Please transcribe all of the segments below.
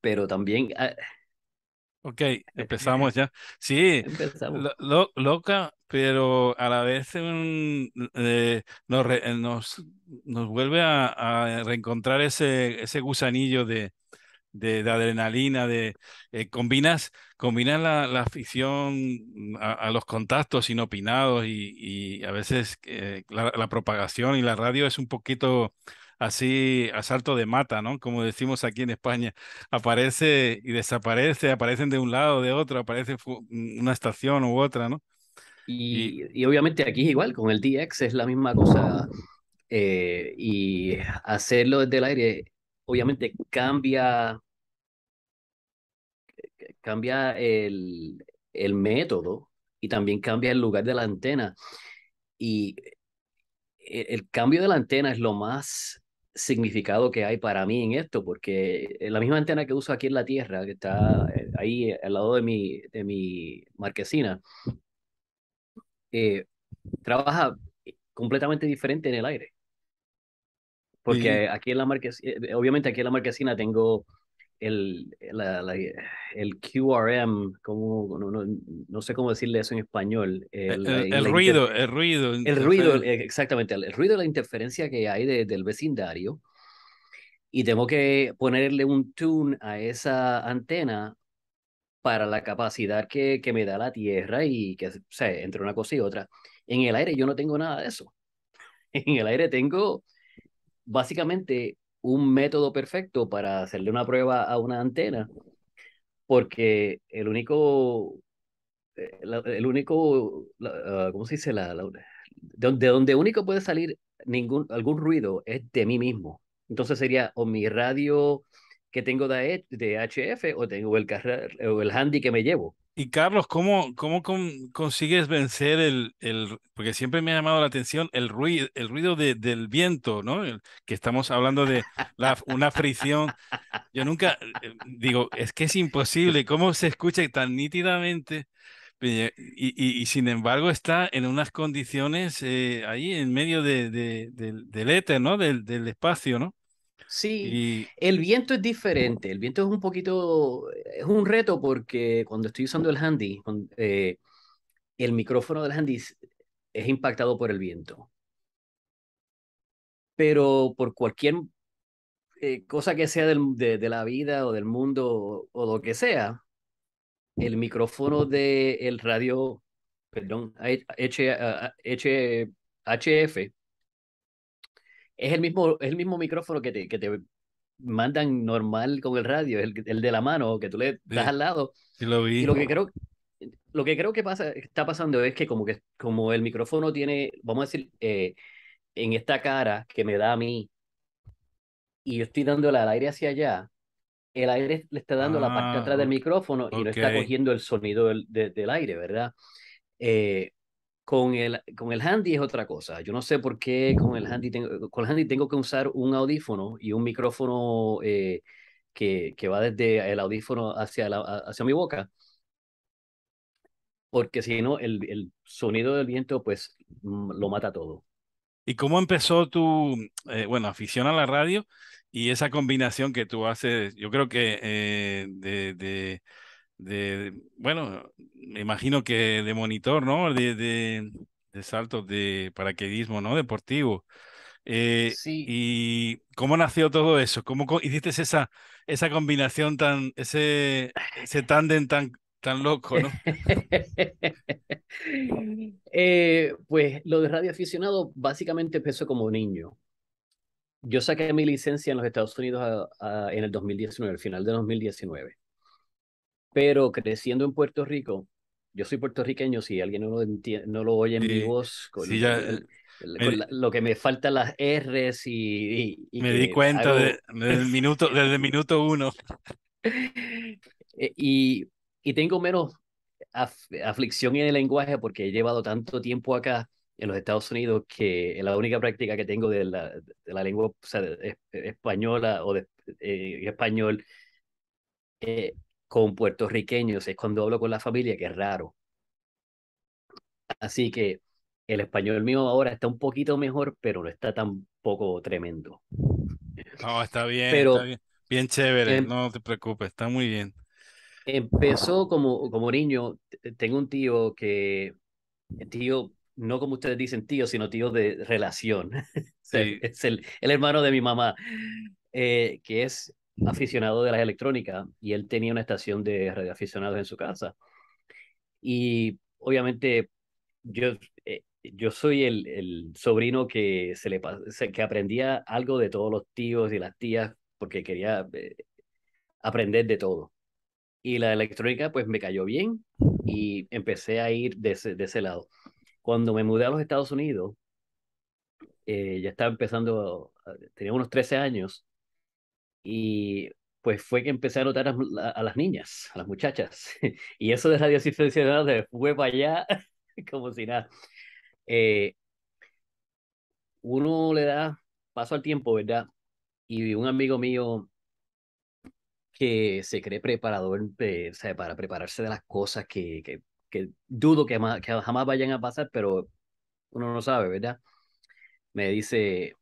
pero también... Ah, ok, eh, empezamos ya. Sí, loca, pero a la vez eh, eh, nos, nos, vuelve a, reencontrar ese, ese gusanillo de, de, adrenalina, de combinas, la, la afición a, los contactos inopinados y, a veces la, propagación y la radio es un poquito así a salto de mata, ¿no? Como decimos aquí en España, aparece y desaparece, aparecen de un lado, de otro, aparece una estación u otra, ¿no? Y, obviamente aquí es igual, con el DX es la misma cosa. Eh, y hacerlo desde el aire, obviamente cambia, eh, cambia el, método y también cambia el lugar de la antena. Y eh, el, cambio de la antena es lo más significado que hay para mí en esto, porque la misma antena que uso aquí en la Tierra, que está eh, ahí al lado de mi, de mi marquesina, eh, trabaja eh, completamente diferente en el aire. Porque aquí en la marquesina, obviamente aquí en la marquesina tengo el, el QRM, como, no, sé cómo decirle eso en español. Eh, el, el, ruido, el ruido. El ruido, eh, exactamente, el, ruido de la interferencia que hay del vecindario. Y tengo que ponerle un tune a esa antena para la capacidad que, que me da la Tierra y que, o sea, entre una cosa y otra. En el aire yo no tengo nada de eso. En el aire tengo básicamente un método perfecto para hacerle una prueba a una antena, porque el único, eh, el único, ah, ¿cómo se dice? La, de donde único puede salir ningún, algún ruido es de mí mismo. Entonces sería o mi radio que tengo de, HF o tengo el, o el handy que me llevo. Y Carlos, ¿cómo, cómo consigues vencer el, porque siempre me ha llamado la atención el ruido, el ruido del viento, ¿no? que estamos hablando de una fricción. Yo nunca, eh, digo, es que es imposible, ¿cómo se escucha tan nítidamente? Y, sin embargo está en unas condiciones eh, ahí en medio del éter, ¿no? del espacio, ¿no? Sí, el viento es diferente, el viento es un poquito, es un reto porque cuando estoy usando el handy, eh, el micrófono del handy es impactado por el viento. Pero por cualquier eh, cosa que sea de, la vida o del mundo o, lo que sea, el micrófono del el radio, perdón, HF es el mismo, el mismo micrófono que te, que te mandan normal con el radio, el, de la mano que tú le das al lado. Sí lo vi. Y lo que creo, lo que creo que pasa, está pasando es que como que como el micrófono tiene, vamos a decir, eh, en esta cara que me da a mí y yo estoy dándole al aire hacia allá, el aire le está dando la parte ah, atrás del micrófono y no está cogiendo el sonido del, aire, ¿verdad? Eh, con el, con el handy es otra cosa. Yo no sé por qué con el handy tengo, con handy tengo que usar un audífono y un micrófono eh, que, que, va desde el audífono hacia, la, hacia mi boca. Porque si no, el, sonido del viento pues mm, lo mata todo. ¿Y cómo empezó tu, eh, bueno, afición a la radio y esa combinación que tú haces? Yo creo que eh, de de, bueno, me imagino que de monitor, ¿no? De, de, saltos de paraquedismo, ¿no? Deportivo. Eh, sí. ¿Y cómo nació todo eso? ¿Cómo hiciste esa, esa combinación tan, ese, ese tándem tan, tan loco, ¿no? Eh, pues lo de radio aficionado básicamente empezó como niño. Yo saqué mi licencia en los Estados Unidos en el 2019, el final de 2019. Pero creciendo en Puerto Rico, yo soy puertorriqueño, si alguien no lo, no lo oye en mi voz, con, eh, lo que me faltan las R's y... me di cuenta desde, el minuto, desde el minuto uno. Eh, y, y tengo menos aflicción en el lenguaje porque he llevado tanto tiempo acá en los Estados Unidos que la única práctica que tengo de la, la lengua española o de eh, español eh, con puertorriqueños es cuando hablo con la familia, que es raro. Así que el español mío ahora está un poquito mejor, pero no está tampoco tremendo. No, está bien, pero está bien, bien chévere, em no te preocupes, está muy bien. Empezó como, como niño, tengo un tío que, tío, no como ustedes dicen tío, sino tío de relación. es el, el hermano de mi mamá. Eh, que es aficionado de las electrónica y él tenía una estación de radioaficionados en su casa. Y obviamente yo, eh, yo soy el, sobrino que, se le, que aprendía algo de todos los tíos y las tías porque quería eh, aprender de todo. Y la electrónica pues me cayó bien y empecé a ir de ese, lado. Cuando me mudé a los Estados Unidos, eh, ya estaba empezando, tenía unos 13 años, y pues fue que empecé a notar a, las niñas, a las muchachas. y eso de edad, de fue para allá como si nada. Eh, uno le da paso al tiempo, ¿verdad? Y un amigo mío que se cree preparador para prepararse de las cosas que, dudo que jamás, que jamás vayan a pasar, pero uno no sabe, ¿verdad? Me dice,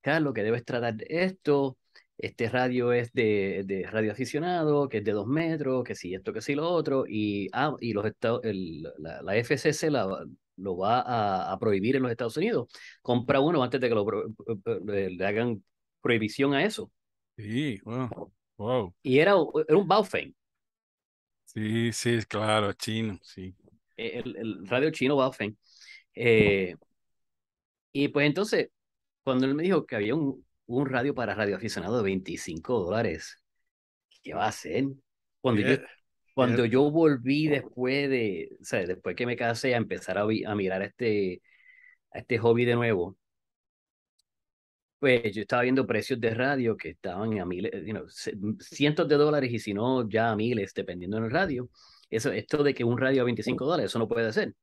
Carlos, que debes tratar esto, este radio es de, de radio aficionado, que es de dos metros, que si sí, esto, que si sí, lo otro, y, ah, y los el, la, la, FCC la, lo va a, a, prohibir en los Estados Unidos. Compra uno antes de que lo, eh, eh, le hagan prohibición a eso. Sí, wow. Y era, era un Baofeng. Sí, sí, claro, chino, sí. E, el, el radio chino Baofeng. Eh, y pues entonces, cuando él me dijo que había un, un radio para aficionado de 25 dólares. ¿Qué va a hacer? Cuando, yo, cuando yo volví oh. después de, o sea, después que me casé a empezar a, a mirar este, a este hobby de nuevo, pues yo estaba viendo precios de radio que estaban a miles, cientos de dólares y si no, ya a miles, dependiendo del radio. Eso, esto de que un radio a 25 dólares, eso no puede ser.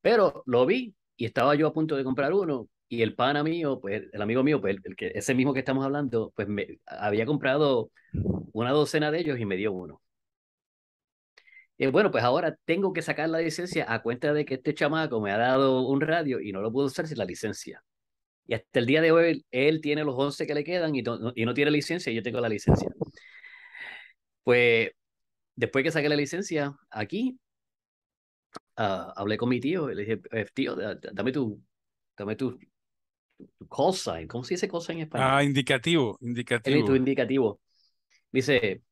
Pero lo vi y estaba yo a punto de comprar uno y el pana mío, pues el amigo mío, pues, el que, ese mismo que estamos hablando, pues me había comprado una docena de ellos y me dio uno. Y eh, bueno, pues ahora tengo que sacar la licencia a cuenta de que este chamaco me ha dado un radio y no lo puedo usar sin la licencia. Y hasta el día de hoy él tiene los 11 que le quedan y, no, y no tiene licencia y yo tengo la licencia. Pues después que saqué la licencia aquí, ah, hablé con mi tío le dije, pues, tío, dame dame tu tu, call sign. ¿Cómo se dice call sign en español? Ah, indicativo, indicativo. tu indicativo. Dice,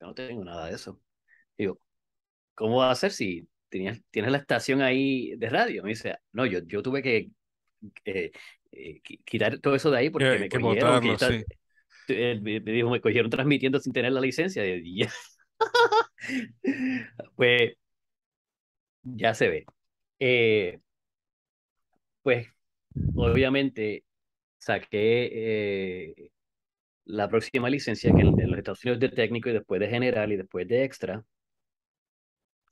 no tengo nada de eso. Digo, ¿cómo va a ser si tenías, tienes la estación ahí de radio? Me dice, no, yo, yo tuve que eh, eh quitar todo eso de ahí porque eh, me cogieron. Eh, me dijo, me cogieron transmitiendo sin tener la licencia. Y pues ya se ve. Eh, pues obviamente saqué eh, la próxima licencia que en, los Estados Unidos de técnico y después de general y después de extra.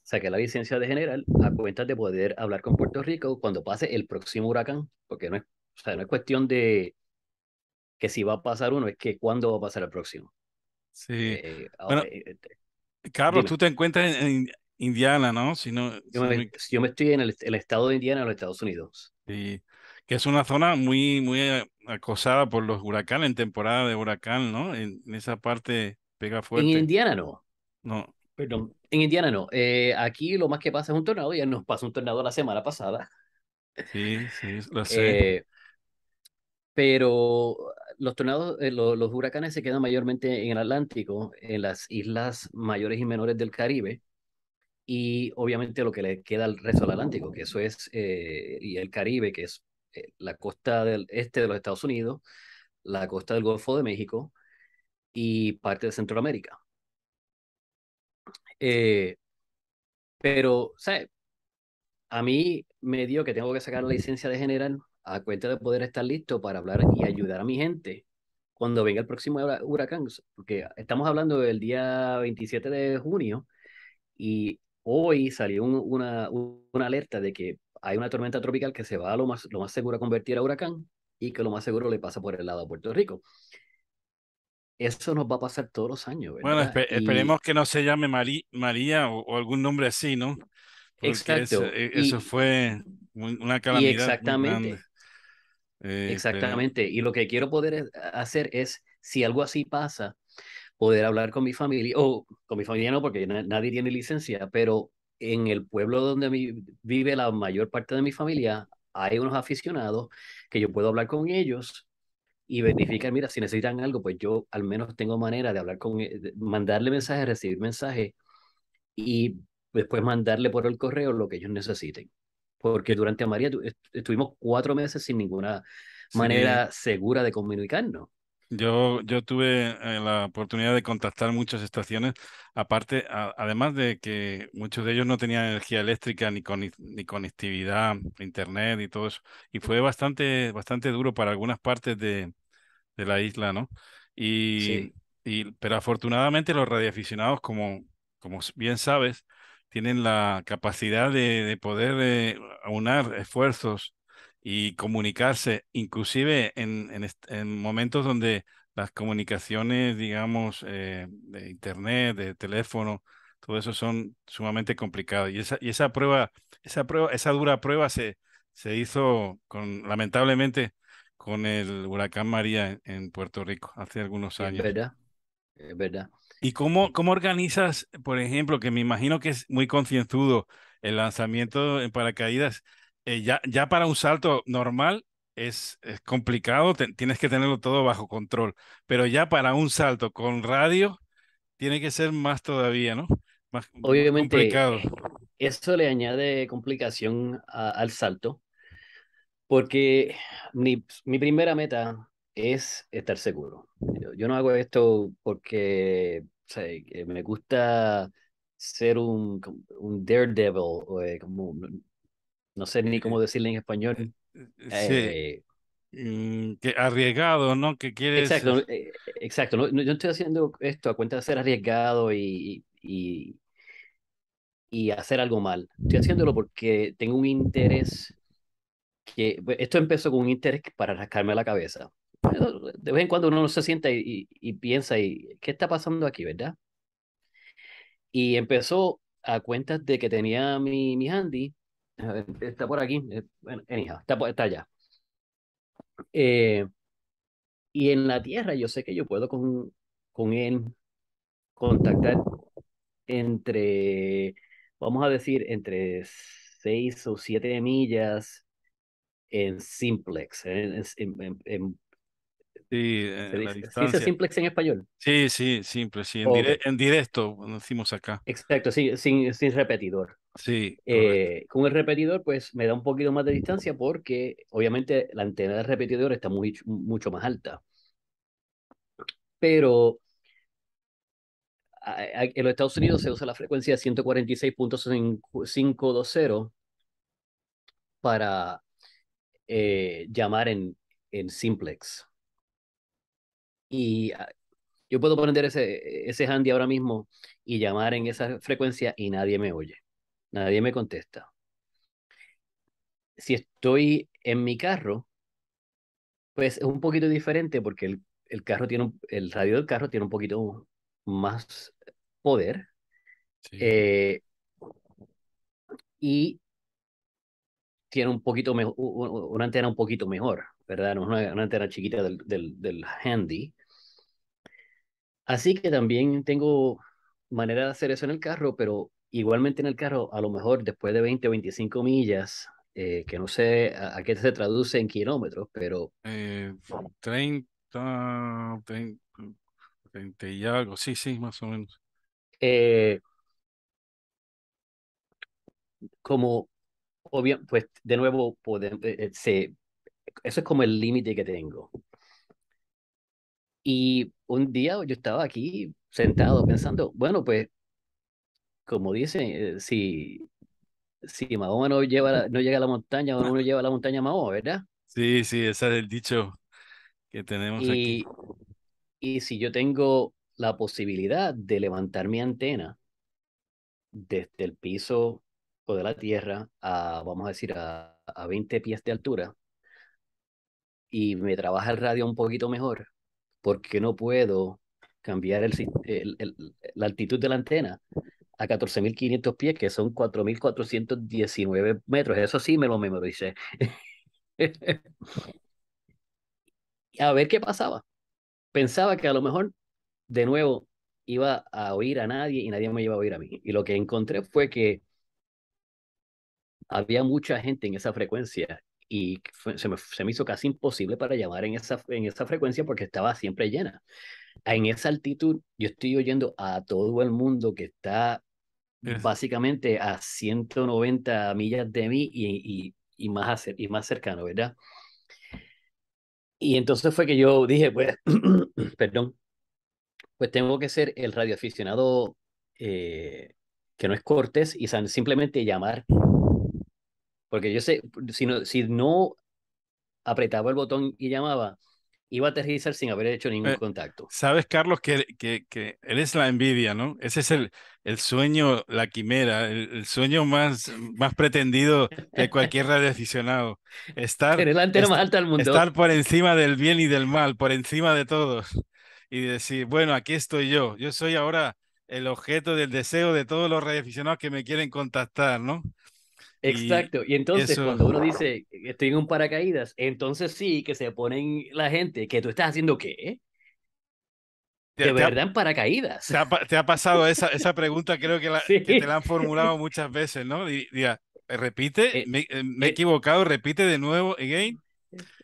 Saqué la licencia de general a cuenta de poder hablar con Puerto Rico cuando pase el próximo huracán, porque no es, o sea, no es cuestión de que si va a pasar uno, es que cuándo va a pasar el próximo. Sí. Eh, eh, Carlos, tú te encuentras en, Indiana, ¿no? Si yo, me, estoy en el, estado de Indiana, en los Estados Unidos. Sí es una zona muy, muy eh, acosada por los huracanes en temporada de huracán, ¿no? En, esa parte pega fuerte. En Indiana no. No. Perdón, en Indiana no. Eh, aquí lo más que pasa es un tornado, ya nos pasó un tornado la semana pasada. Sí, sí, lo sé. Eh, pero los tornados, los huracanes se quedan mayormente en el Atlántico, en las islas mayores y menores del Caribe, y obviamente lo que le queda al resto del Atlántico, que eso es, y el Caribe, que es eh, la costa del este de los Estados Unidos, la costa del Golfo de México y parte de Centroamérica. Eh, pero, ¿sabes? A mí me dio que tengo que sacar la licencia de general a cuenta de poder estar listo para hablar y ayudar a mi gente cuando venga el próximo huracán, porque estamos hablando del día 27 de junio y hoy salió una, una alerta de que hay una tormenta tropical que se va a lo más, lo más seguro a convertir a huracán y que lo más seguro le pasa por el lado de Puerto Rico. Eso nos va a pasar todos los años. Bueno, esperemos que no se llame María o, algún nombre así, ¿no? Exacto. E, eso, fue una calamidad. exactamente. Este, exactamente. Y lo que quiero poder eh, hacer es, si algo así pasa, poder hablar con mi familia, o con mi familia no, porque nadie tiene licencia, pero en el pueblo donde vive la mayor parte de mi familia, hay unos aficionados que yo puedo hablar con ellos y verificar, mira, si necesitan algo, pues yo al menos tengo manera de hablar con, eh, mandarle mensajes, recibir mensajes y después mandarle por el correo lo que ellos necesiten. Porque durante María estuvimos cuatro meses sin ninguna manera segura de comunicarnos. Yo, yo tuve eh, la oportunidad de contactar muchas estaciones, aparte, además de que muchos de ellos no tenían energía eléctrica ni, conectividad, internet y todo eso. Y fue bastante, bastante duro para algunas partes de, la isla, ¿no? Y, pero afortunadamente los radioaficionados, como, como bien sabes, tienen la capacidad de, poder eh, aunar esfuerzos y comunicarse, inclusive en, en, momentos donde las comunicaciones, digamos, eh, de internet, de teléfono, todo eso son sumamente complicados. Y esa, y esa prueba, esa prueba, esa dura prueba se, se hizo con, lamentablemente, con el huracán María en, en Puerto Rico hace algunos años. Es verdad, es verdad. ¿Y cómo, cómo organizas, por ejemplo, que me imagino que es muy concienzudo el lanzamiento en paracaídas? Eh, ya, para un salto normal es, complicado, tienes que tenerlo todo bajo control, pero ya para un salto con radio tiene que ser más todavía, ¿no? Más Obviamente, complicado. Eso le añade complicación al salto, porque mi, primera meta es estar seguro. Yo, no hago esto porque me gusta ser un, un daredevil, o, eh, como no sé ni cómo eh, decirle en español. Eh, eh, sí. que arriesgado, ¿no? Que quiere Exacto, exacto. No, yo estoy haciendo esto a cuenta de ser arriesgado y, y, y hacer algo mal. Estoy haciéndolo porque tengo un interés que... Pues, esto empezó con un interés para rascarme la cabeza. De vez en cuando uno se sienta y, y piensa, y, ¿qué está pasando aquí, verdad? Y empezó a cuentas de que tenía mi, mi handy Está por aquí, eh, bueno, está, está allá. Eh, y en la tierra yo sé que yo puedo con, con él contactar entre, vamos a decir, entre seis o siete millas en simplex, eh, en, en, en, Sí, eh, dice. Distancia. simplex en español. Sí, sí, simple, En, directo, directo decimos acá. Exacto, sí, sin, repetidor. Sí. Eh, con el repetidor, pues me da un poquito más de distancia porque obviamente la antena del repetidor está muy, mucho más alta. Pero en los Estados Unidos se usa la frecuencia 146.520 para eh, llamar en, en simplex. Y ah, yo puedo poner ese, ese handy ahora mismo y llamar en esa frecuencia y nadie me oye, nadie me contesta. Si estoy en mi carro, pues es un poquito diferente porque el, el carro tiene el radio del carro tiene un poquito más poder. Eh, y tiene un poquito mejor, una antena un poquito mejor, ¿verdad? Una, una antena chiquita del, del, del handy. Así que también tengo manera de hacer eso en el carro, pero igualmente en el carro, a lo mejor después de 20 o 25 millas, eh, que no sé a, qué se traduce en kilómetros, pero... Eh, 30, 30, y algo, sí, sí, más o menos. Eh, como, obvio, pues de nuevo, eh, se, eso es como el límite que tengo. Y un día yo estaba aquí sentado pensando, bueno, pues, como dicen, eh, si, si Mahoma no, lleva no llega a la montaña, uno lleva a la montaña a Mahoma, ¿verdad? Sí, sí, ese es el dicho que tenemos y, aquí. Y si yo tengo la posibilidad de levantar mi antena desde el piso o de la tierra a, vamos a decir, a, a 20 pies de altura, y me trabaja el radio un poquito mejor, porque no puedo cambiar el, la altitud de la antena a 14.500 pies, que son 4.419 metros. Eso sí me lo memoricé. a ver qué pasaba. Pensaba que a lo mejor, de nuevo, iba a oír a nadie y nadie me iba a oír a mí. Y lo que encontré fue que había mucha gente en esa frecuencia y se, me, se, me, hizo casi imposible para llamar en esa, en esa frecuencia porque estaba siempre llena. En esa altitud yo estoy oyendo a todo el mundo que está básicamente a 190 millas de mí y, y, y más, y más cercano, ¿verdad? Y entonces fue que yo dije, pues, perdón, pues tengo que ser el radioaficionado eh, que no es cortés y simplemente llamar porque yo sé, si no, apretaba el botón y llamaba, iba a aterrizar sin haber hecho ningún eh, contacto. Sabes, Carlos, que, que, eres la envidia, ¿no? Ese es el, sueño, la quimera, el, sueño más, más pretendido de cualquier radioaficionado. Estar, Estar por encima del bien y del mal, por encima de todos. Y decir, bueno, aquí estoy yo. Yo soy ahora el objeto del deseo de todos los radioaficionados que me quieren contactar, ¿no? Exacto. Y, entonces cuando uno dice, e-, estoy en un paracaídas, entonces sí que se ponen la gente que tú estás haciendo qué. De verdad en paracaídas. Te ha, pasado esa, esa, pregunta, creo que, te la han formulado muchas veces, ¿no? Diga, repite, eh, eh, me, he eh, equivocado, repite de nuevo, again.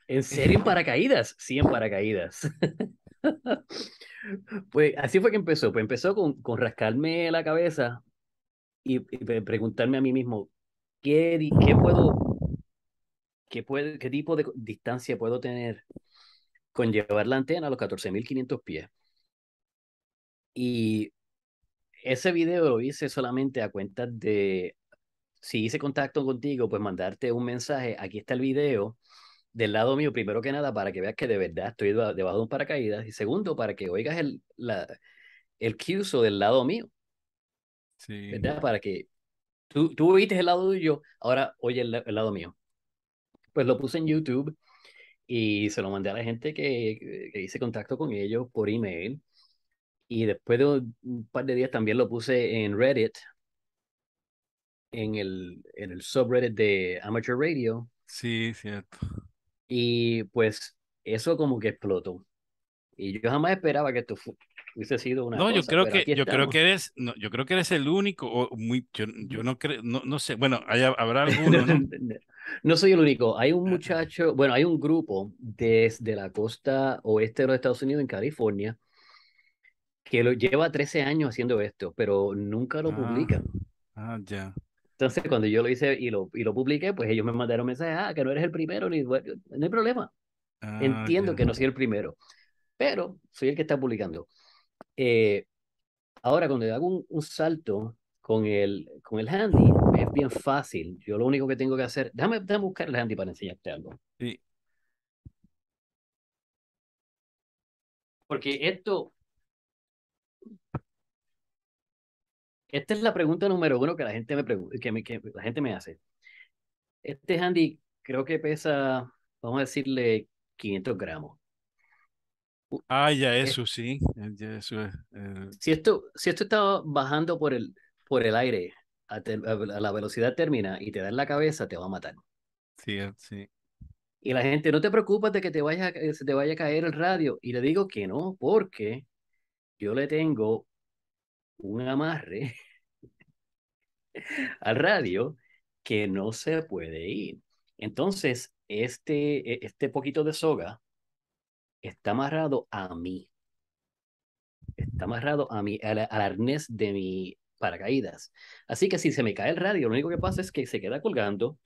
¿En serio en paracaídas? Sí, en paracaídas. pues así fue que empezó. Pues, empezó con, con rascarme la cabeza y, pues, preguntarme a mí mismo, ¿Qué, puedo, qué, puede, qué tipo de distancia puedo tener con llevar la antena a los 14.500 pies? Y ese video lo hice solamente a cuenta de, si hice contacto contigo, pues mandarte un mensaje, aquí está el video del lado mío, primero que nada, para que veas que de verdad estoy debajo de un paracaídas, y segundo, para que oigas el, la, el del lado mío. Sí. ¿Verdad? Para que tú, tú el lado tuyo, ahora oye el, lado mío. Pues lo puse en YouTube y se lo mandé a la gente que, hice contacto con ellos por email. Y después de un par de días también lo puse en Reddit, en el, en el subreddit de Amateur Radio. Sí, cierto. Y pues eso como que explotó. Y yo jamás esperaba que esto, sido una. No, yo creo que yo creo que eres no, yo creo que eres el único o muy yo, yo no creo no, no, sé bueno hay, habrá alguno ¿no? soy el único hay un muchacho bueno hay un grupo desde la costa oeste de los Estados Unidos en California que lo lleva 13 años haciendo esto pero nunca lo ah, publican. Ah ya. Entonces cuando yo lo hice y lo y lo publiqué pues ellos me mandaron mensajes ah que no eres el primero ni no hay problema. Ah, Entiendo que no soy el primero pero soy el que está publicando. Eh, ahora, cuando hago un, salto con el, con el handy, es bien fácil. Yo lo único que tengo que hacer, déjame, buscar el handy para enseñarte algo. Sí. Porque esto, Esta es la pregunta número uno que la gente me, que que la gente me hace. Este handy creo que pesa, vamos a decirle, 500 gramos. Ah, ya eh eso, sí. Eh, eso es, eh. si, esto, si esto está bajando por el, por el aire a, la velocidad termina y te da en la cabeza, te va a matar. Sí, sí. Y la gente, no te preocupes de que te vaya, se te vaya a caer el radio. Y le digo que no, porque yo le tengo un amarre al radio que no se puede ir. Entonces, este, e, este poquito de soga está amarrado a mí. Está amarrado a mí, al, arnés de mi paracaídas. Así que si se me cae el radio, lo único que pasa es que se queda colgando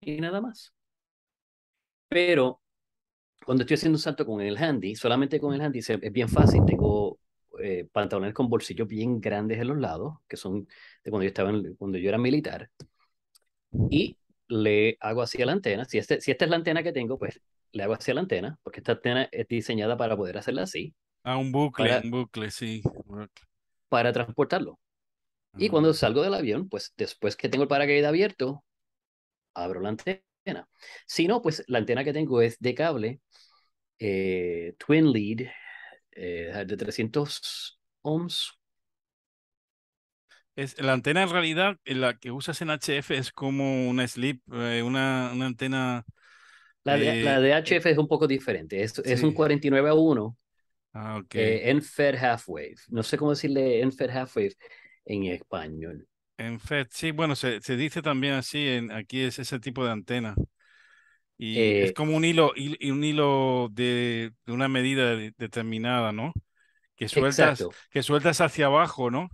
y nada más. Pero cuando estoy haciendo un salto con el handy, solamente con el handy es bien fácil. Tengo eh, pantalones con bolsillos bien grandes en los lados, que son de cuando yo estaba cuando yo era militar. Y le hago así a la antena. Si, este, si esta es la antena que tengo, pues le hago hacia la antena, porque esta antena es diseñada para poder hacerla así. Ah, un bucle, un bucle, sí. Para transportarlo. Y mm. cuando salgo del avión, pues después que tengo el paracaídas abierto, abro la antena. Si no, pues la antena que tengo es de cable, eh, Twin Lead, eh, de 300 ohms. Es, la antena en realidad, eh, la que usas en HF es como una slip, una, una antena la de, la eh, es un poco diferente. Es, es un 49 a 1. Ah, eh, en Fed Half Wave. No sé cómo decirle en Fed Half Wave en español. En Fed, sí, bueno, se, se dice también así. En, aquí es ese tipo de antena. Y es eh, como un hilo, y un hilo de, de una medida determinada, ¿no? Que sueltas, que sueltas hacia abajo, ¿no?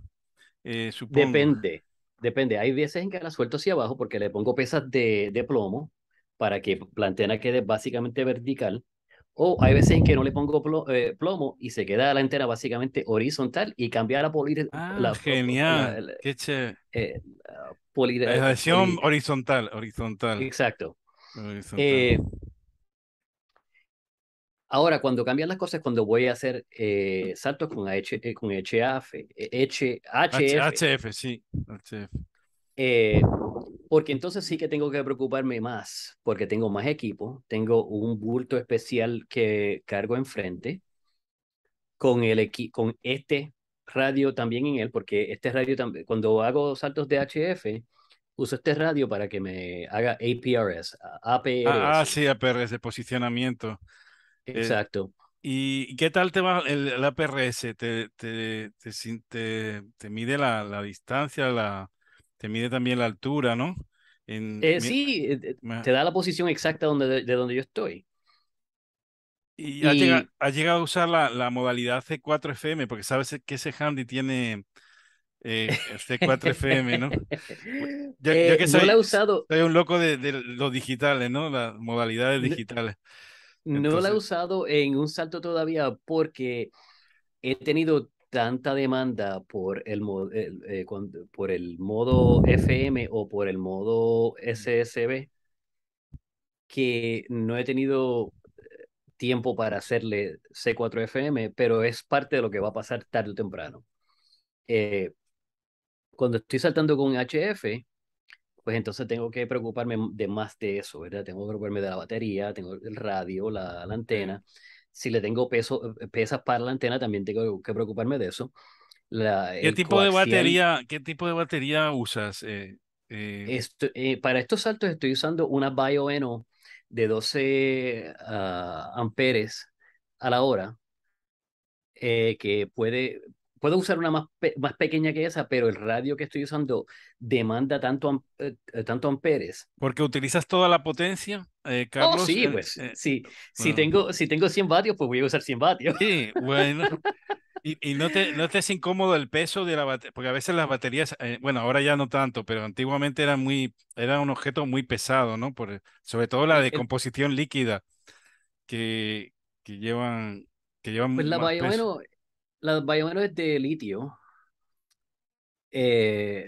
Depende. Depende, hay veces en que la suelto hacia abajo porque le pongo pesas de, de plomo para que antena quede básicamente vertical. O hay veces en que no le pongo eh, plomo, y se queda la entera básicamente horizontal y cambiar la pulir ah, genial. La, Qué chévere. Eh, horizontal, horizontal. Exacto. Eh, ahora, cuando cambian las cosas, cuando voy a hacer saltos con, con HF, HF, HF, sí. HF porque entonces sí que tengo que preocuparme más, porque tengo más equipo, tengo un bulto especial que cargo enfrente, con, el con este radio también en él, porque este radio cuando hago saltos de HF, uso este radio para que me haga APRS, APRS. Ah, sí, APRS, de posicionamiento. Eh, Exacto. ¿Y qué tal te va el, el APRS? ¿Te, te, te, te mide la, la distancia, la, te mide también la altura, ¿no? Eh, sí, eh, eh, te da la posición exacta donde, de, donde yo estoy. Y, ha Has, llegado, a usar la, modalidad C4FM, porque sabes que ese handy tiene C4FM, ¿no? Yo, que soy, soy un loco de, los digitales, ¿no? Las modalidades digitales. No, no la he usado en un salto todavía porque he tenido tanta demanda por el, eh, por el modo FM o por el modo SSB que no he tenido eh, tiempo para hacerle C4FM, pero es parte de lo que va a pasar tarde o temprano. Eh, cuando estoy saltando con HF, pues entonces tengo que preocuparme de más de eso, ¿verdad? Tengo que preocuparme de la batería, tengo el radio, la, antena si le tengo peso, eh, pesas para la antena, también tengo que preocuparme de eso. ¿Qué, tipo de batería, ¿Qué tipo de batería usas? Eh, eh? para estos saltos estoy usando una BioEno de 12 ah, amperes a la hora, que puede puedo usar una más, más pequeña que esa, pero el radio que estoy usando demanda tanto, eh, eh, tanto amperes. Porque utilizas toda la potencia, eh, oh, Carlos. sí, pues, sí. Si, tengo, si tengo 100 vatios, pues voy a usar 100 vatios. Sí, bueno. Y, no, te, no te es incómodo el peso de la batería, porque a veces las baterías, bueno, ahora ya no tanto, pero antiguamente era, muy, era un objeto muy pesado, ¿no? Por, sobre todo la decomposición líquida que, que llevan... Que llevan pues la, más las es de litio eh,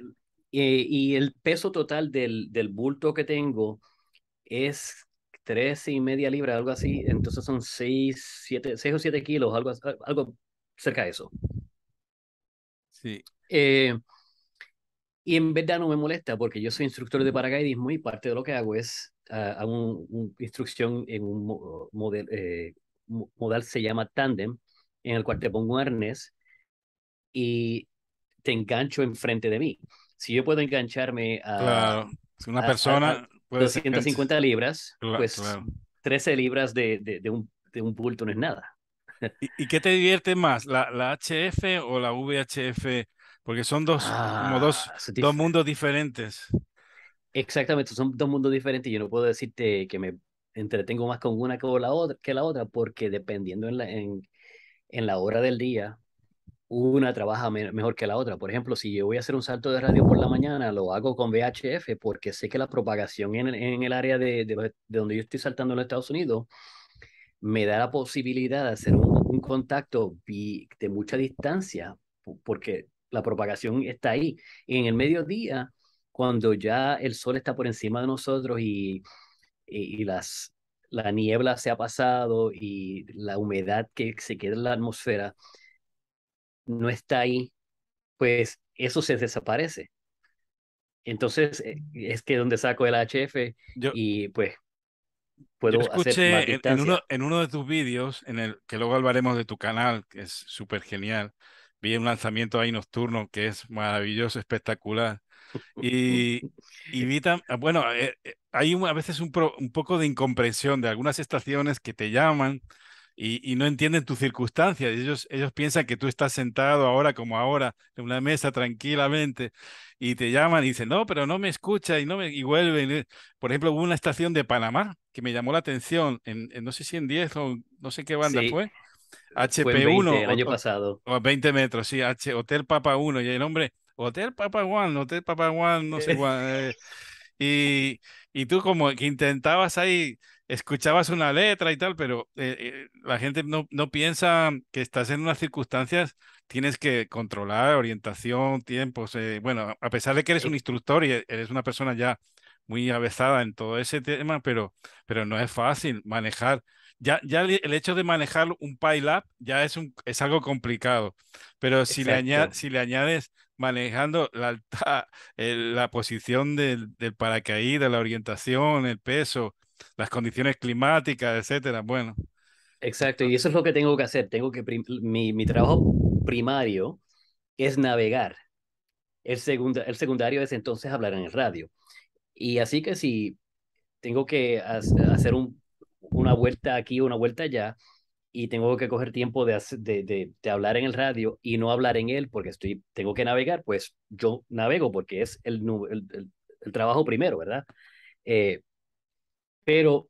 eh, y, el peso total del, del bulto que tengo es tres y media libras, algo así. Entonces son seis, siete, seis o siete kilos, algo, algo cerca de eso. Sí. Eh, y en verdad no me molesta porque yo soy instructor de paracaidismo y parte de lo que hago es ah, hago un, instrucción en un modelo, eh, modal se llama tandem, en el cual te pongo y te engancho enfrente de mí. Si yo puedo engancharme a... una persona... puede 250 libras, pues 13 libras de, de, un, de un bulto no es nada. ¿Y, qué te divierte más, la, la HF o la VHF? Porque son dos, como dos, ah, dos mundos diferentes. Exactamente, son dos mundos diferentes. Yo no puedo decirte que me entretengo más con una que la otra, que la otra porque dependiendo en, la, en, en la hora del día una trabaja mejor que la otra. Por ejemplo, si yo voy a hacer un salto de radio por la mañana, lo hago con VHF porque sé que la propagación en, el área de, donde yo estoy saltando en los Estados Unidos me da la posibilidad de hacer un, contacto de mucha distancia porque la propagación está ahí. Y en el mediodía, cuando ya el sol está por encima de nosotros y, y las la niebla se ha pasado y la humedad que se queda en la atmósfera no está ahí, pues eso se desaparece. Entonces, eh, mm. es que donde saco el HF y pues puedo hacer más En, uno, de tus vídeos, en el que luego hablaremos de tu canal, que es súper genial, vi un lanzamiento ahí nocturno que es maravilloso, espectacular. Y, y vi ah, bueno, eh, eh, hay a veces un, poco de incomprensión de algunas estaciones que te llaman y, no entienden tus circunstancias. Ellos, piensan que tú estás sentado ahora como ahora en una mesa tranquilamente y te llaman y dicen, no, pero no me escucha y, no me, vuelven. Por ejemplo, hubo una estación de Panamá que me llamó la atención, en, no sé si en 10 o no sé qué banda fue. HP1. el año pasado. O 20 metros, sí, H, Hotel Papa 1. Y el hombre, Hotel Papa One, Hotel Papa One, no sé cuál. Eh". Y, tú como que intentabas ahí, escuchabas una letra y tal, pero eh, eh, la gente no, piensa que estás en unas circunstancias, tienes que controlar orientación, tiempos. Eh, bueno, a pesar de que eres un instructor y e, eres una persona ya muy avezada en todo ese tema, pero, pero no es fácil manejar. Ya, ya el hecho de manejar un pile-up ya es, un, es algo complicado, pero si le, si le añades manejando la, la posición del, del, paracaídas, la orientación, el peso, las condiciones climáticas, etcétera. Bueno. Exacto, y eso es lo que tengo que hacer. Tengo que mi, trabajo primario es navegar. El, segundo el secundario es entonces hablar en el radio. Y así que si tengo que hacer una vuelta aquí, o una vuelta allá, y tengo que coger tiempo de, de, de, de, hablar en el radio y no hablar en él porque estoy, tengo que navegar, pues yo navego porque es el, el, el, trabajo primero, ¿verdad? Eh, pero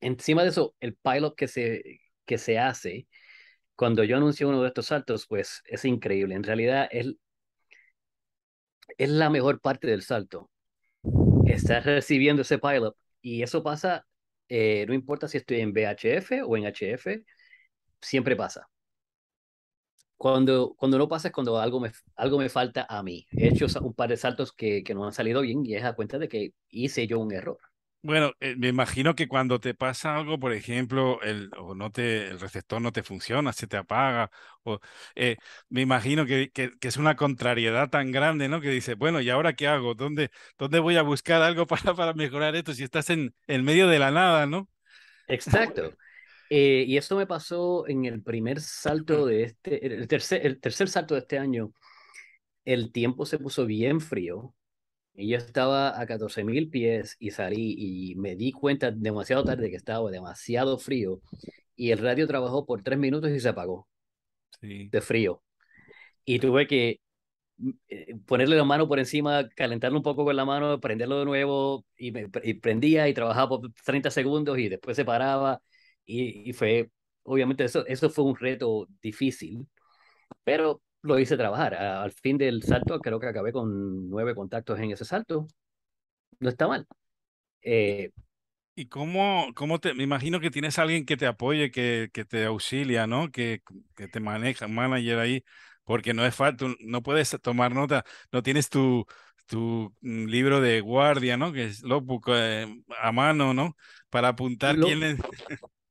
encima de eso, el pilot que se, que se hace, cuando yo anuncio uno de estos saltos, pues es increíble. En realidad es, es la mejor parte del salto. Estás recibiendo ese pilot y eso pasa eh, no importa si estoy en VHF o en HF, siempre pasa. Cuando, cuando no pasa es cuando algo me, algo me falta a mí. He hecho un par de saltos que, que no han salido bien y he dado cuenta de que hice yo un error. Bueno, eh, me imagino que cuando te pasa algo, por ejemplo, el, o no te, el receptor no te funciona, se te apaga, o, eh, me imagino que, es una contrariedad tan grande, ¿no? Que dices, bueno, ¿y ahora qué hago? ¿Dónde, dónde voy a buscar algo para, para mejorar esto si estás en, el medio de la nada, ¿no? Exacto. Eh, y esto me pasó en el primer salto de este, el tercer salto de este año. El tiempo se puso bien frío y yo estaba a 14.000 pies y salí y me di cuenta demasiado tarde que estaba demasiado frío y el radio trabajó por tres minutos y se apagó de frío. Y tuve que mm, eh, ponerle la mano por encima, calentarlo un poco con la mano, prenderlo de nuevo y, me, prendía y trabajaba por 30 segundos y después se paraba y, y fue, obviamente eso, eso fue un reto difícil, pero lo hice trabajar. Al fin del salto, creo que acabé con nueve contactos en ese salto. No está mal. Eh, ¿Y cómo, cómo te, me imagino que tienes alguien que te apoye, que, que te auxilia, ¿no? Que, que te maneja, manager ahí, porque no es falta, no puedes tomar nota, no tienes tu, tu mm, libro de guardia, ¿no? Que es logbook eh, a mano, ¿no? Para apuntar lo,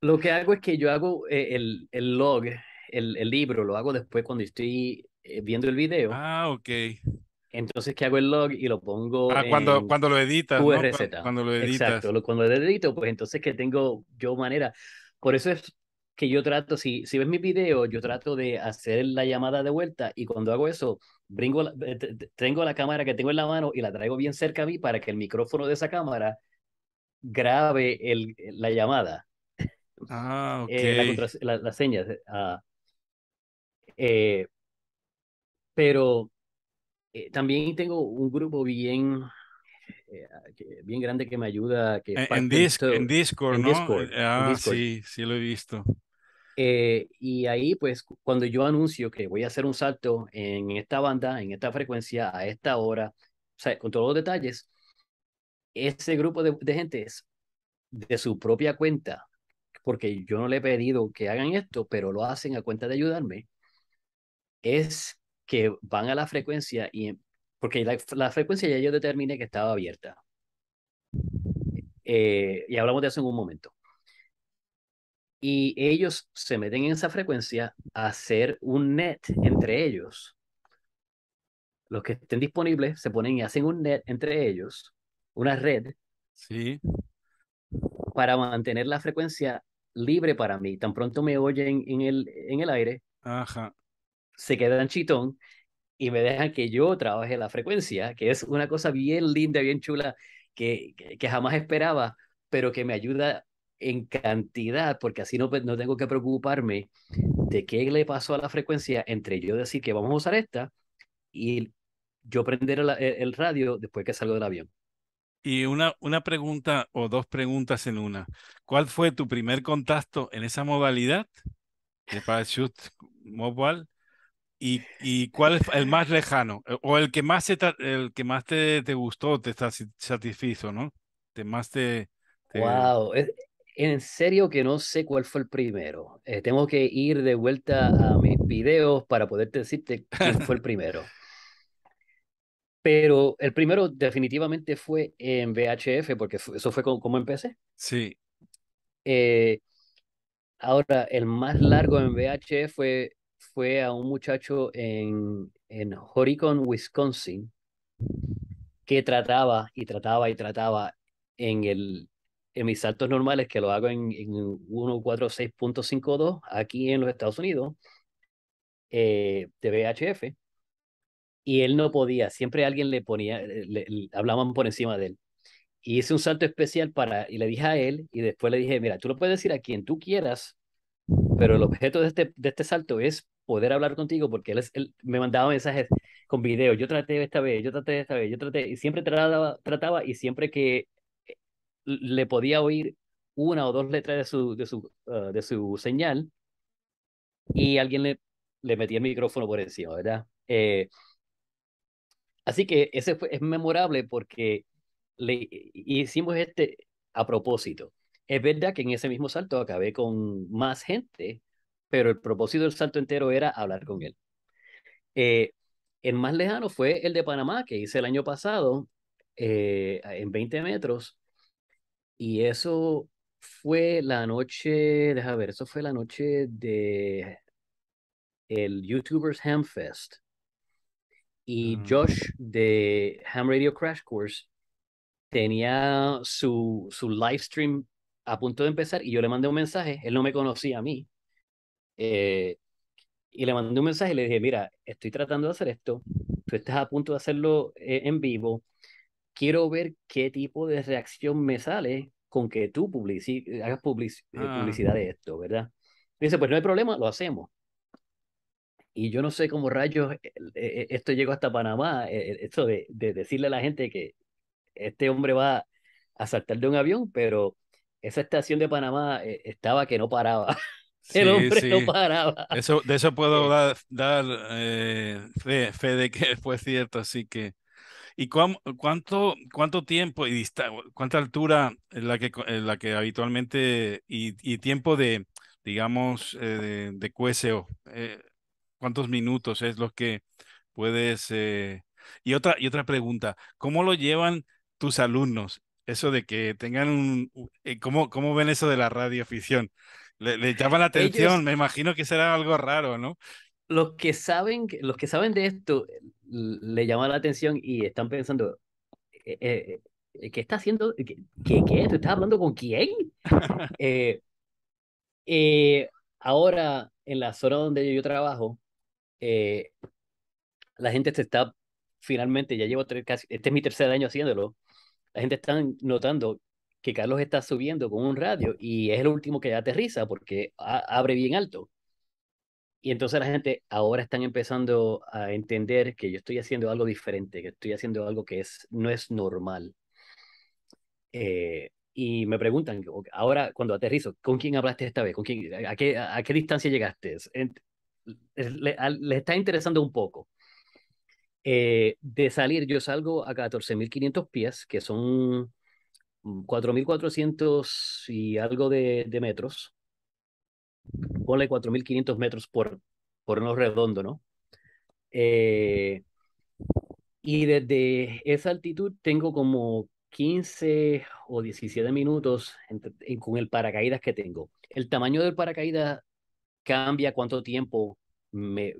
Lo que hago es que yo hago eh, el, el log el, el, libro, lo hago después cuando estoy eh, viendo el video. Ah, ok. Entonces que hago el log y lo pongo. Ah, cuando, cuando lo editas. Cuando lo editas. Exacto, cuando lo edito, pues entonces que tengo yo manera. Por eso es que yo trato, si, si ves mi video, yo trato de hacer la llamada de vuelta y cuando hago eso, bringo eh, tengo la cámara que tengo en la mano y la traigo bien cerca a mí para que el micrófono de esa cámara grabe el, la llamada. Ah, eh, ok. la, la, ah, eh, pero eh, también tengo un grupo bien eh, bien grande que me ayuda. Que en, Discord, sí, sí lo he visto. y ahí, pues, cuando yo anuncio que voy a hacer un salto en esta banda, en esta frecuencia, a esta hora, o sea, con todos los detalles, ese grupo de, de gente es de su propia cuenta, porque yo no le he pedido que hagan esto, pero lo hacen a cuenta de ayudarme es que van a la frecuencia y porque la, frecuencia ya yo determiné que estaba abierta. Eh, y hablamos de eso en un momento. Y ellos se meten en esa frecuencia a hacer un net entre ellos. Los que estén disponibles se ponen y hacen un net entre ellos, una red. Sí. Para mantener la frecuencia libre para mí. Tan pronto me oyen en el, en el aire, Ajá se quedan chitón y me dejan que yo trabaje la frecuencia, que es una cosa bien linda, bien chula, que, que, jamás esperaba, pero que me ayuda en cantidad, porque así pues, no, tengo que preocuparme de qué le pasó a la frecuencia entre yo decir que vamos a usar esta y yo prender el, radio después que salgo del avión. Y una, una pregunta o dos preguntas en una. ¿Cuál fue tu primer contacto en esa modalidad de parachute mobile? ¿Y, cuál es el más lejano? Eh, o el que más, el que más te, gustó, te satisfizo, ¿no? Te más te... Wow, en serio que no sé cuál fue el primero. Eh, tengo que ir de vuelta a mis videos para poder decirte quién fue el primero. Pero el primero definitivamente fue en VHF, porque eso fue como, empecé. Sí. Eh, ahora, el más largo en VHF fue fue a un muchacho en, en Horicon, Wisconsin, que trataba y trataba y trataba en, el, en mis saltos normales, que lo hago en, en 146.52 aquí en los Estados Unidos, eh, de y él no podía, siempre alguien le ponía, eh, le, hablaban por encima de él. Y hice un salto especial para, y le dije a él, y después le dije, mira, tú lo puedes decir a quien tú quieras, pero el objeto de este, de este salto es poder hablar contigo porque él, me mandaba mensajes con video, yo traté esta vez, yo traté esta vez, yo traté, y siempre trataba, trataba y siempre que eh, le podía oír una o dos letras de su, de su, ah, de su señal y alguien le, le metía el micrófono por encima, ¿verdad? Eh, así que ese fue, es memorable porque le hicimos este a propósito. Es verdad que en ese mismo salto acabé con más gente pero el propósito del salto entero era hablar con él. Eh, el más lejano fue el de Panamá, que hice el año pasado, eh, en 20 metros, y eso fue la noche, déjame ver, eso fue la noche de el YouTubers Ham Fest. Y mm. Josh de Ham Radio Crash Course tenía su, su live stream a punto de empezar y yo le mandé un mensaje, él no me conocía a mí, eh, y le mandé un mensaje y le dije, mira, estoy tratando de hacer esto, tú estás a punto de hacerlo eh, en vivo, quiero ver qué tipo de reacción me sale con que tú eh, hagas eh, ah. publicidad de esto, ¿verdad? dice, pues no hay problema, lo hacemos. Y yo no sé cómo rayos esto llegó hasta Panamá, esto de decirle a la gente que este hombre va a saltar de un avión, pero esa estación de Panamá estaba que no paraba. el hombre no paraba. Eso, de eso puedo eh. dar, eh, fe, de que fue cierto, así que. ¿Y cuánto, cuánto tiempo y cuánta altura en la que, eh, la que habitualmente y, tiempo de, digamos, de, QSO? ¿Cuántos minutos es lo que puedes... Y, otra, y otra pregunta, ¿cómo lo llevan tus alumnos? Eso de que tengan un... ¿Cómo, cómo ven eso de la radioafición? Le, llama la atención, me imagino que será algo raro, ¿no? Los que saben, los que saben de esto le llama la atención y están pensando, eh, eh, eh, ¿qué está haciendo? ¿Qué, qué, esto estás hablando con quién? ahora, en la zona donde yo trabajo, la gente se está finalmente, ya llevo tres, casi, este es mi tercer año haciéndolo, la gente está notando que Carlos está subiendo con un radio y es el último que aterriza porque abre bien alto. Y entonces la gente ahora están empezando a entender que yo estoy haciendo algo diferente, que estoy haciendo algo que es, no es normal. Eh, y me preguntan, ahora cuando aterrizo, ¿con quién hablaste esta vez? ¿Con quién, a, qué, distancia llegaste? Les está interesando un poco. Eh, de salir, yo salgo a 14.500 pies, que son 4.400 mm, y algo de, de metros, ponle 4.500 metros por, por no redondo, ¿no? Eh, y desde esa altitud tengo como 15 o 17 minutos con el paracaídas que tengo. El tamaño del paracaídas cambia cuánto tiempo me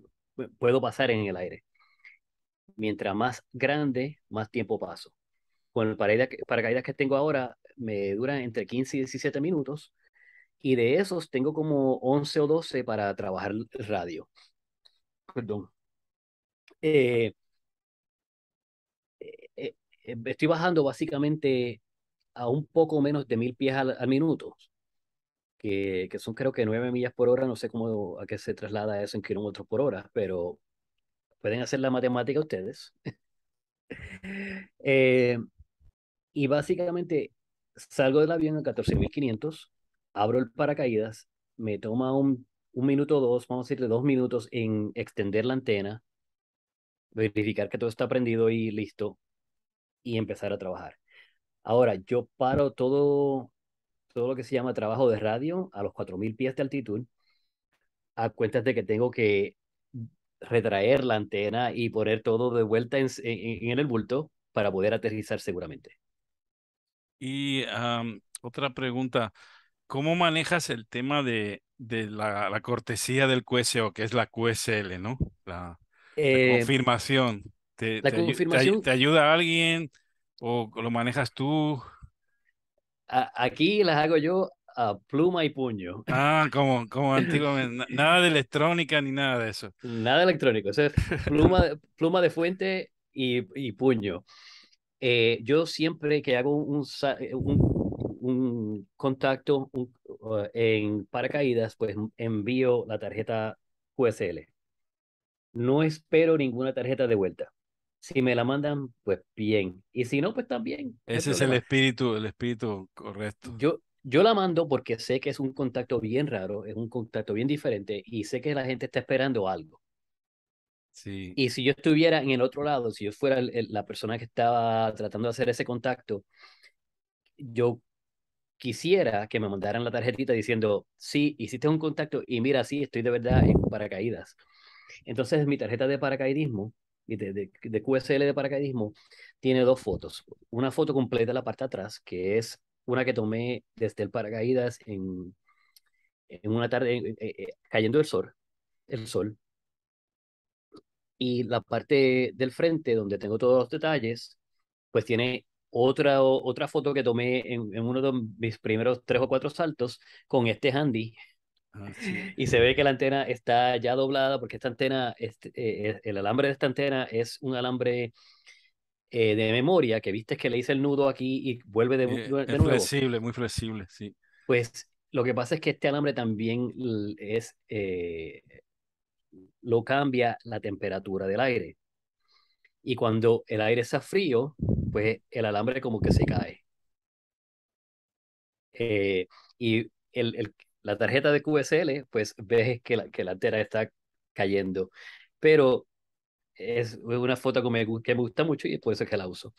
puedo pasar en el aire. Mientras más grande, más tiempo paso con el caídas que tengo ahora, me dura entre 15 y 17 minutos. Y de esos tengo como 11 o 12 para trabajar radio. Perdón. Eh, eh, eh, estoy bajando básicamente a un poco menos de mil pies al, minuto, que, que, son creo que nueve millas por hora, no sé cómo a qué se traslada eso en kilómetros por hora, pero pueden hacer la matemática ustedes. eh, y básicamente salgo del avión a 14.500, abro el paracaídas, me toma un, minuto o dos, vamos a decirle dos minutos en extender la antena, verificar que todo está prendido y listo, y empezar a trabajar. Ahora, yo paro todo, todo lo que se llama trabajo de radio a los 4.000 pies de altitud, a cuentas de que tengo que retraer la antena y poner todo de vuelta en el bulto para poder aterrizar seguramente. Y otra pregunta, ¿cómo manejas el tema de, de la, cortesía del QSO, que es la QSL, ¿no? La, eh, confirmación. ¿Te, ayuda alguien o lo manejas tú? aquí las hago yo a pluma y puño. Ah, como, como antiguamente. nada de electrónica ni nada de eso. Nada electrónico, o sea, pluma, pluma de fuente y, y puño. Eh, yo siempre que hago un, eh, un, contacto en paracaídas, pues envío la tarjeta QSL. No espero ninguna tarjeta de vuelta. Si me la mandan, pues bien. Y si no, pues también. Ese es el espíritu, el espíritu correcto. Yo, yo la mando porque sé que es un contacto bien raro, es un contacto bien diferente y sé que la gente está esperando algo. Y si yo estuviera en el otro lado, si yo fuera la persona que estaba tratando de hacer ese contacto, yo quisiera que me mandaran la tarjetita diciendo, sí, hiciste un contacto y mira, sí, estoy de verdad en paracaídas. Entonces mi tarjeta de paracaidismo, de, de, de QSL de paracaidismo, tiene dos fotos. Una foto completa la parte de atrás, que es una que tomé desde el paracaídas en, una tarde cayendo el sol, el sol, y la parte del frente, donde tengo todos los detalles, pues tiene otra, otra foto que tomé en, uno de mis primeros tres o cuatro saltos con este handy. Ah, y se ve que la antena está ya doblada porque esta antena, este, eh, el alambre de esta antena es un alambre eh, de memoria que viste que le hice el nudo aquí y vuelve de, eh, nuevo. es flexible, muy flexible, sí. Pues lo que pasa es que este alambre también es, lo cambia la temperatura del aire. Y cuando el aire está frío, pues el alambre como que se cae. Eh, y la tarjeta de QSL, pues ves que la, que la antena está cayendo. Pero es una foto que me, que gusta mucho y por eso que la uso.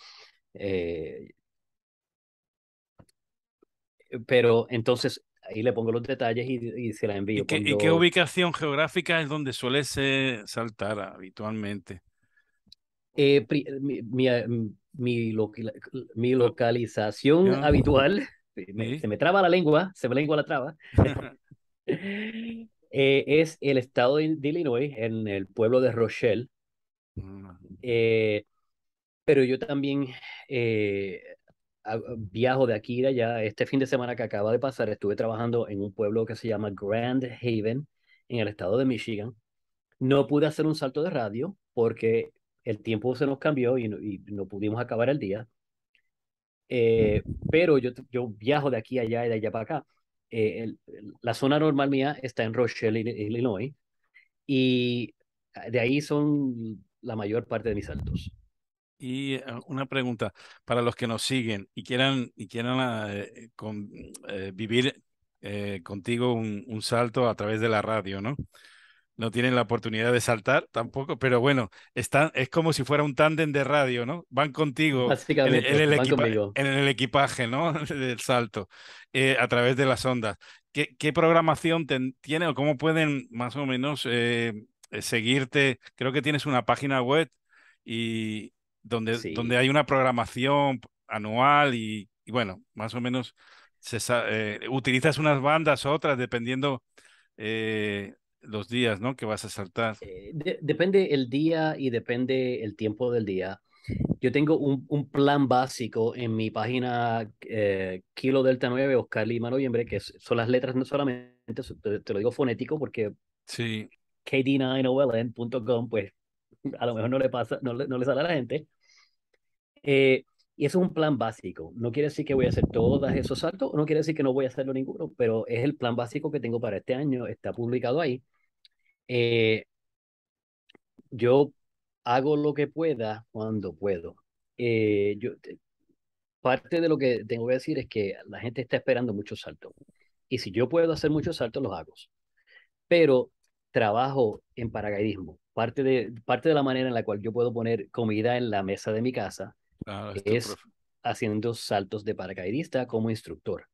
Eh, pero entonces y le pongo los detalles y, se la envío. ¿Y qué, ubicación geográfica es donde suele saltar habitualmente? Eh, eh, eh, mi, localización habitual, se me traba la lengua, se me lengua la traba, es el estado de, Illinois, en el pueblo de Rochelle. Mm. pero yo también eh, viajo de aquí y de allá. Este fin de semana que acaba de pasar estuve trabajando en un pueblo que se llama Grand Haven, en el estado de Michigan. No pude hacer un salto de radio porque el tiempo se nos cambió y no, pudimos acabar el día. Eh, pero yo, yo viajo de aquí a allá y de allá para acá. Eh, la zona normal mía está en Rochelle, Illinois, y ah, de ahí son la mayor parte de mis saltos. Y eh, una pregunta para los que nos siguen y quieran, y quieran eh, eh, vivir contigo un, salto a través de la radio, ¿no? No tienen la oportunidad de saltar tampoco, pero bueno, es como si fuera un tándem de radio, ¿no? Van contigo en, el, equipaje, ¿no? Del salto, a través de las ondas. ¿Qué, programación tiene o cómo pueden más o menos seguirte? Creo que tienes una página web y, donde, hay una programación anual y, bueno, más o menos se eh, utilizas unas bandas u otras dependiendo eh, los días, ¿no? Que vas a saltar. Eh, depende el día y depende el tiempo del día. Yo tengo un, plan básico en mi página Kilo Delta 9, Oscar Lima Noviembre, que son las letras no solamente, te, lo digo fonético porque sí. kd9oln.com, pues a lo mejor no le pasa, no le, no sale a la gente. Eh, y eso es un plan básico. No quiere decir que voy a hacer todos esos saltos, no quiere decir que no voy a hacerlo ninguno, pero es el plan básico que tengo para este año, está publicado ahí. Eh, yo hago lo que pueda cuando puedo. Eh, yo, parte de lo que tengo que decir es que la gente está esperando muchos saltos. Y si yo puedo hacer muchos saltos, los hago. Pero trabajo en paracaidismo, parte de, parte de la manera en la cual yo puedo poner comida en la mesa de mi casa ah, es haciendo saltos de paracaidista como instructor.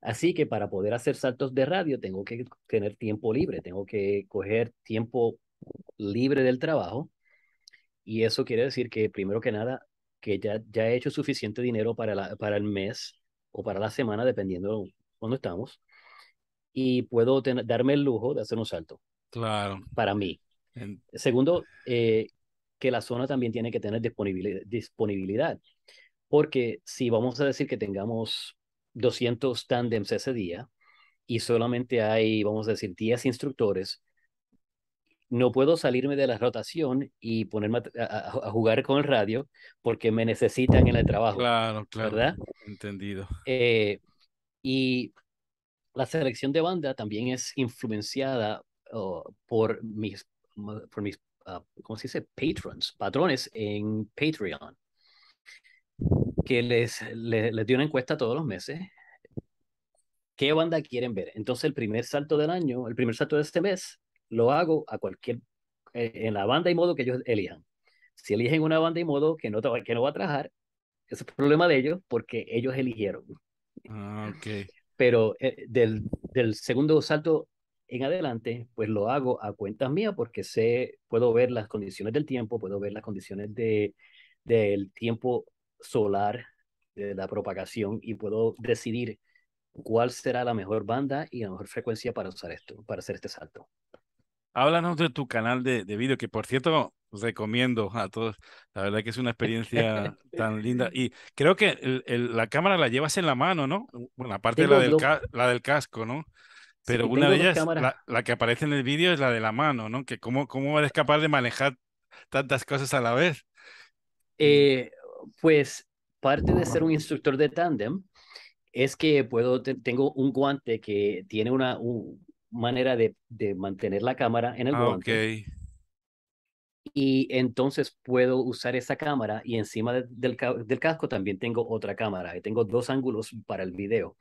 Así que para poder hacer saltos de radio tengo que tener tiempo libre, tengo que coger tiempo libre del trabajo. Y eso quiere decir que, primero que nada, que ya, ya he hecho suficiente dinero para, para el mes o para la semana, dependiendo de estamos, y puedo darme el lujo de hacer un salto. Claro. Para mí. Segundo, eh, que la zona también tiene que tener disponibilidad, disponibilidad, porque si vamos a decir que tengamos 200 tandems ese día y solamente hay, vamos a decir, 10 instructores, no puedo salirme de la rotación y ponerme a, jugar con el radio porque me necesitan en el trabajo. Claro, claro. ¿Verdad? Entendido. Eh, y la selección de banda también es influenciada oh, por mis por mis, ah, ¿cómo se dice? Patrons, patrones en Patreon, que les, les, dio una encuesta todos los meses. ¿Qué banda quieren ver? Entonces el primer salto del año, el primer salto de este mes, lo hago a cualquier, eh, en la banda y modo que ellos elijan. Si eligen una banda y modo que no, que no va a trabajar, ese es el problema de ellos porque ellos eligieron. Ah, okay. Pero eh, del, del, segundo salto en adelante, pues lo hago a cuentas mía porque sé, puedo ver las condiciones del tiempo, puedo ver las condiciones de, del tiempo solar, de la propagación y puedo decidir cuál será la mejor banda y la mejor frecuencia para usar esto, para hacer este salto. Háblanos de tu canal de, de vídeo, que por cierto recomiendo a todos. La verdad que es una experiencia tan linda. Y creo que la cámara la llevas en la mano, ¿no? Bueno, aparte de la del casco, ¿no? Pero una de ellas, la, que aparece en el vídeo, es la de la mano, ¿no? Que cómo, cómo eres capaz de manejar tantas cosas a la vez. Eh, pues parte de ser un instructor de tándem es que puedo, tengo un guante que tiene una manera de, de, mantener la cámara en el ah, guante. Y entonces puedo usar esa cámara y encima del, del casco también tengo otra cámara. Y tengo dos ángulos para el video.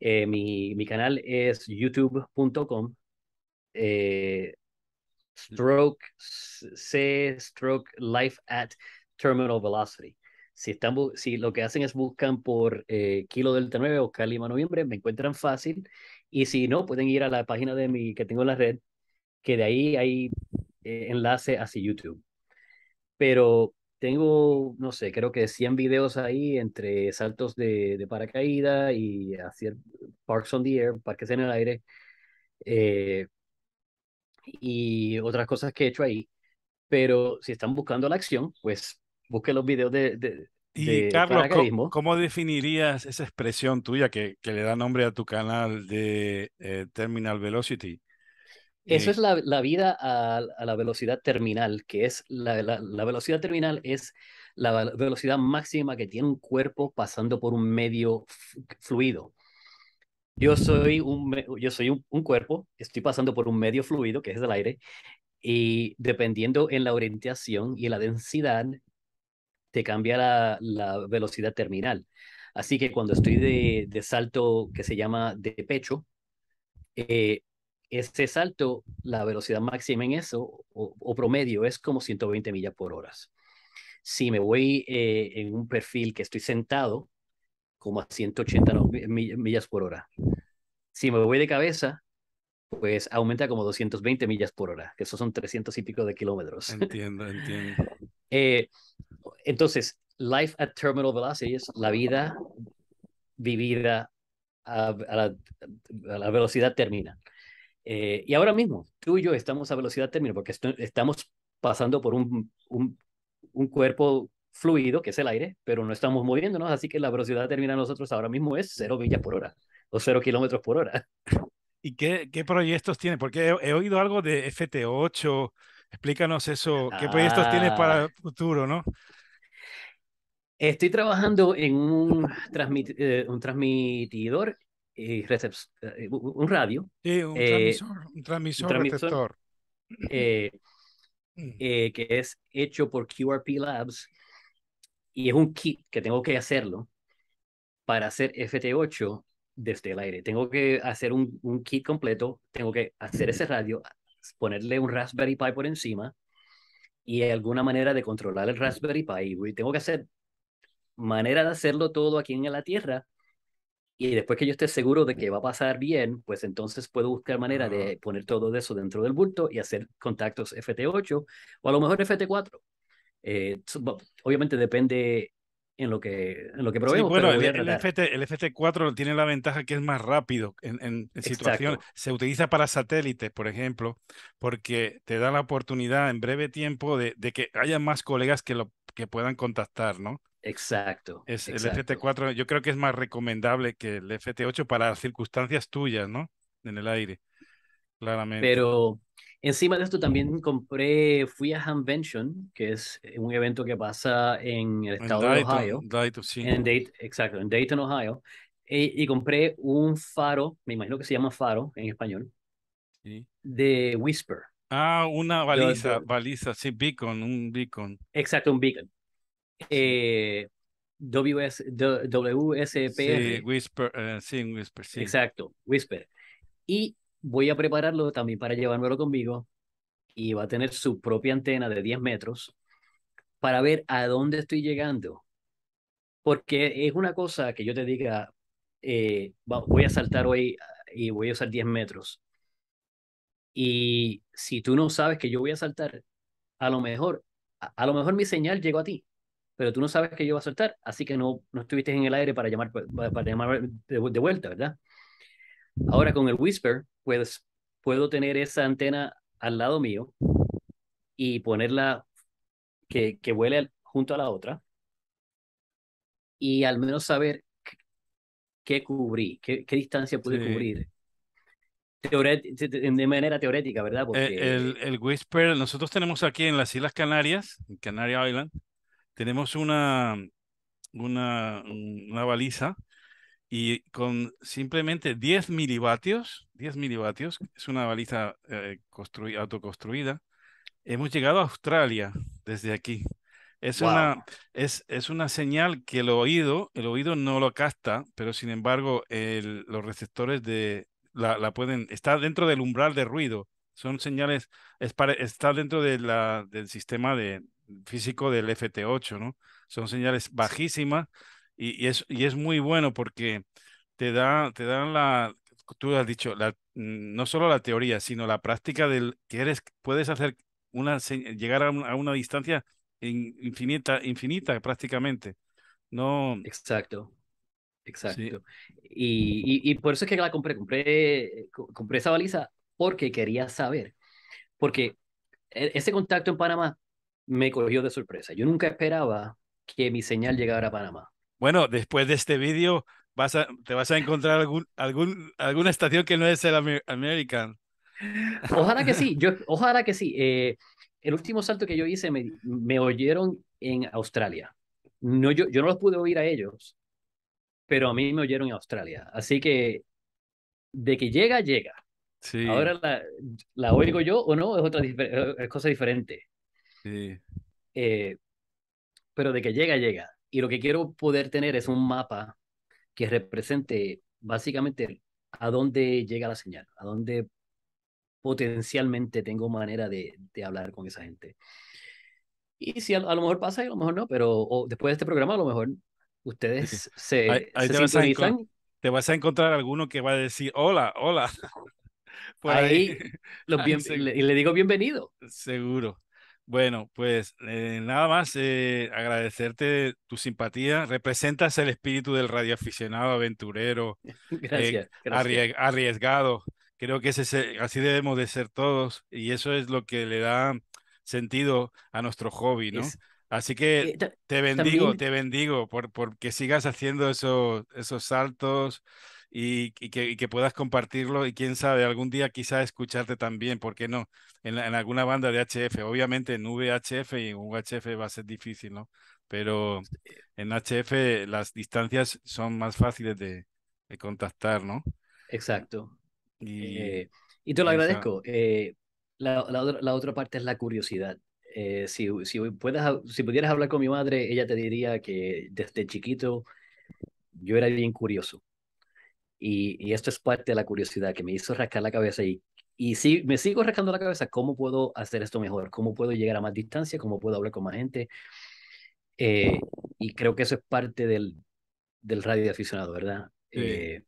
Eh, mi, canal es youtube.com. Eh, stroke C stroke life at terminal velocity. Si, si lo que hacen es buscan por eh, Kilo Delta 9 o Calima Noviembre, me encuentran fácil. Y si no, pueden ir a la página de mi que tengo en la red, que de ahí hay enlace hacia YouTube. Pero tengo, no sé, creo que 100 videos ahí entre saltos de, de paracaídas y hacer parks on the air, parques en el aire, eh, y otras cosas que he hecho ahí. Pero si están buscando la acción, pues busquen los videos de, de y Carlos, ¿cómo, definirías esa expresión tuya que, que, le da nombre a tu canal de eh, Terminal Velocity? Eso es la, vida a, la velocidad terminal, que es la, velocidad terminal es la velocidad máxima que tiene un cuerpo pasando por un medio fluido. Yo soy, un, yo soy un, cuerpo, estoy pasando por un medio fluido, que es el aire, y dependiendo en la orientación y la densidad, te cambia la, velocidad terminal. Así que cuando estoy de, de salto que se llama de pecho, eh, ese salto, la velocidad máxima en eso o, promedio es como 120 millas por hora. Si me voy eh, en un perfil que estoy sentado, como a 180 millas por hora. Si me voy de cabeza, pues aumenta como 220 millas por hora, que esos son 300 y pico de kilómetros. Entiendo, entiendo. Eh, entonces, life at terminal velocity es la vida vivida a, la, a la, velocidad termina. Eh, y ahora mismo, tú y yo estamos a velocidad término porque estamos pasando por un, un, cuerpo fluido, que es el aire, pero no estamos moviéndonos, así que la velocidad término nosotros ahora mismo es cero millas por hora o cero kilómetros por hora. ¿Y qué, qué proyectos tienes? Porque he, oído algo de FT8. Explícanos eso. ¿Qué proyectos tienes ah. para el futuro, no? Estoy trabajando en un, eh, un transmitidor eh, un radio. Eh, un transmisor, eh, mm. que es hecho por QRP Labs y es un kit que tengo que hacerlo para hacer FT8 desde el aire. Tengo que hacer un, un, kit completo, tengo que hacer ese radio, ponerle un Raspberry Pi por encima y alguna manera de controlar el Raspberry Pi. tengo que hacer manera de hacerlo todo aquí en la Tierra y después que yo esté seguro de que va a pasar bien, pues entonces puedo buscar manera ah. de poner todo eso dentro del bulto y hacer contactos FT8 o a lo mejor FT4. Eh, obviamente depende en lo que, en lo que probemos. bueno, el, FT, 4 tiene la ventaja que es más rápido en, en, situaciones. Se utiliza para satélites, por ejemplo, porque te da la oportunidad en breve tiempo de, que haya más colegas que, lo, que puedan contactar, ¿no? Exacto. Es el FT4, yo creo que es más recomendable que el FT8 para circunstancias tuyas, ¿no? En el aire, claramente. Pero encima de esto también compré, fui a Hamvention, que es eh, un evento que pasa en el estado de Ohio. En Dayton, Ohio. Eh, y, compré un faro, me imagino que se llama faro en español, de Whisper. Ah, una baliza, baliza, sí, beacon, un beacon. Exacto, un beacon eh, WS, WSPR. Whisper, eh, Exacto, Whisper. Y voy a prepararlo también para llevármelo conmigo y va a tener su propia antena de 10 metros para ver a dónde estoy llegando. Porque es una cosa que yo te diga, eh, voy a saltar hoy y voy a usar 10 metros. Y si tú no sabes que yo voy a saltar, a lo mejor, a lo mejor mi señal llegó a ti pero tú no sabes que yo voy a soltar, así que no, no estuviste en el aire para llamar, para, llamar de, vuelta, ¿verdad? Ahora con el Whisper, pues puedo tener esa antena al lado mío y ponerla que, que vuele junto a la otra y al menos saber qué cubrí, qué, qué distancia pude cubrir. de manera teórica ¿verdad? El, eh, el, el Whisper, nosotros tenemos aquí en las Islas Canarias, en Canaria Island, tenemos una, una, una baliza y con simplemente 10 milivatios, 10 milivatios, es una baliza eh, autoconstruida, hemos llegado a Australia desde aquí. Es, una, es, es, una señal que el oído, el oído no lo capta, pero sin embargo los receptores de la, pueden, está dentro del umbral de ruido. Son señales, está dentro de la, del sistema de, físico del FT8, ¿no? Son señales bajísimas y, es, muy bueno porque te, da, te dan la, tú has dicho, la, mm, no solo la teoría, sino la práctica del que puedes hacer una, llegar a una, distancia infinita, infinita prácticamente. No. Exacto. Exacto. Y, por eso es que la compré, compré, eh, compré esa baliza porque quería saber. Porque e, ese contacto en Panamá me cogió de sorpresa. Yo nunca esperaba que mi señal llegara a Panamá. Bueno, después de este vídeo vas a, te vas a encontrar algún, algún, alguna estación que no es el American. Ojalá que sí, yo, ojalá que sí. Eh, el último salto que yo hice me, me oyeron en Australia. No, yo, yo no los pude oír a ellos, pero a mí me oyeron en Australia. Así que de que llega, llega. Sí. Ahora la, oigo yo o no es otra es cosa diferente. Eh, pero de que llega, llega. Y lo que quiero poder tener es un mapa que represente básicamente a dónde llega la señal, a dónde potencialmente tengo manera de, de hablar con esa gente. Y si a, lo mejor pasa y a lo mejor no, pero después de este programa a lo mejor ustedes se, te, Vas te Vas a encontrar alguno que va a decir, hola, hola. ahí, y le digo bienvenido. Seguro. Bueno, pues eh, nada más eh, agradecerte tu simpatía. Representas el espíritu del radioaficionado, aventurero, eh, arriesgado. Creo que ese, así debemos de ser todos y eso es lo que le da sentido a nuestro hobby, ¿no? así que te bendigo, te bendigo por, sigas haciendo esos, esos saltos, y, que, puedas compartirlo y quién sabe, algún día quizás escucharte también, ¿por qué no? En, alguna banda de HF, obviamente en VHF y en UHF va a ser difícil, ¿no? Pero en HF las distancias son más fáciles de, contactar, ¿no? Exacto. Y, eh, y te lo agradezco. Eh, la, la, otra, parte es la curiosidad. Eh, si, si, si pudieras hablar con mi madre, ella te diría que desde chiquito yo era bien curioso. Y, esto es parte de la curiosidad que me hizo rascar la cabeza y, y sí, me sigo rascando la cabeza, ¿cómo puedo hacer esto mejor? ¿Cómo puedo llegar a más distancia? ¿Cómo puedo hablar con más gente? Eh, y creo que eso es parte del, del radio de aficionado, ¿verdad? Eh,